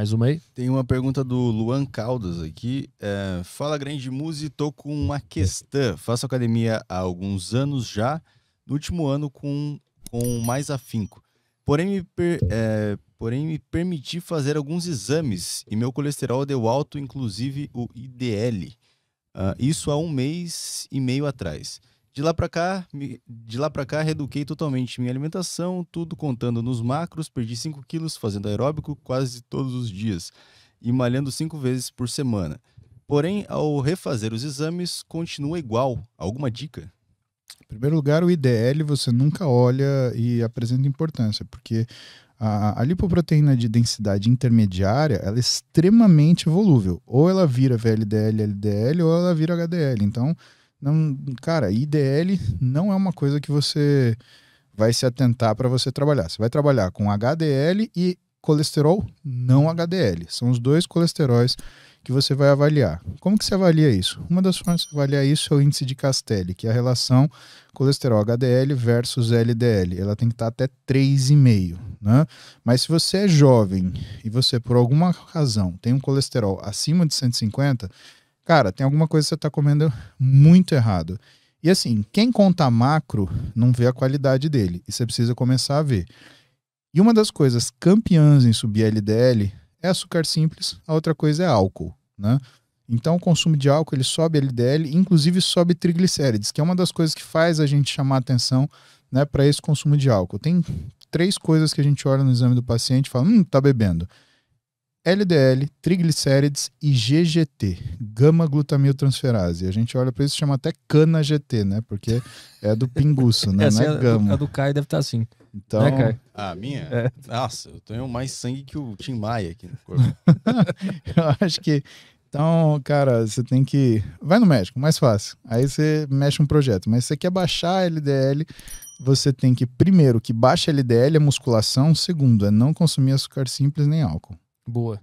Mais uma aí? Tem uma pergunta do Luan Caldas aqui. É, Fala, grande Muse, tô com uma questão. Faço academia há alguns anos já, no último ano com, com mais afinco. Porém me, per, é, porém, me permiti fazer alguns exames e meu colesterol deu alto, inclusive o IDL. Uh, ah, isso há um mês e meio atrás. De lá para cá, de lá para cá, reduquei totalmente minha alimentação, tudo contando nos macros, perdi 5 quilos fazendo aeróbico quase todos os dias e malhando 5 vezes por semana. Porém, ao refazer os exames, continua igual. Alguma dica? Em primeiro lugar, o IDL você nunca olha e apresenta importância, porque a, a lipoproteína de densidade intermediária ela é extremamente volúvel. Ou ela vira VLDL, LDL, ou ela vira HDL. Então, não, cara, IDL não é uma coisa que você vai se atentar para você trabalhar. Você vai trabalhar com HDL e colesterol não HDL. São os dois colesteróis que você vai avaliar. Como que você avalia isso? Uma das formas de avaliar isso é o índice de Castelli, que é a relação colesterol HDL versus LDL. Ela tem que estar até 3,5, né? Mas se você é jovem e você por alguma razão tem um colesterol acima de 150, cara, tem alguma coisa que você está comendo muito errado. E assim, quem conta macro não vê a qualidade dele. E você precisa começar a ver. E uma das coisas campeãs em subir LDL é açúcar simples, a outra coisa é álcool, né? Então, o consumo de álcool ele sobe LDL, inclusive sobe triglicérides, que é uma das coisas que faz a gente chamar atenção né, para esse consumo de álcool. Tem três coisas que a gente olha no exame do paciente e fala: hum, tá bebendo. LDL, triglicérides e GGT, gama transferase. A gente olha para isso chama até cana GT, né? Porque é do pinguço, né? Essa é, Não é, é gama. A do Caio deve estar tá assim. Então, né, ah, a minha? É. Nossa, eu tenho mais sangue que o Tim Maia aqui no corpo. eu acho que então, cara, você tem que. Vai no médico, mais fácil. Aí você mexe um projeto. Mas se você quer baixar LDL, você tem que, primeiro, que baixa LDL é musculação. Segundo, é não consumir açúcar simples nem álcool. Boa.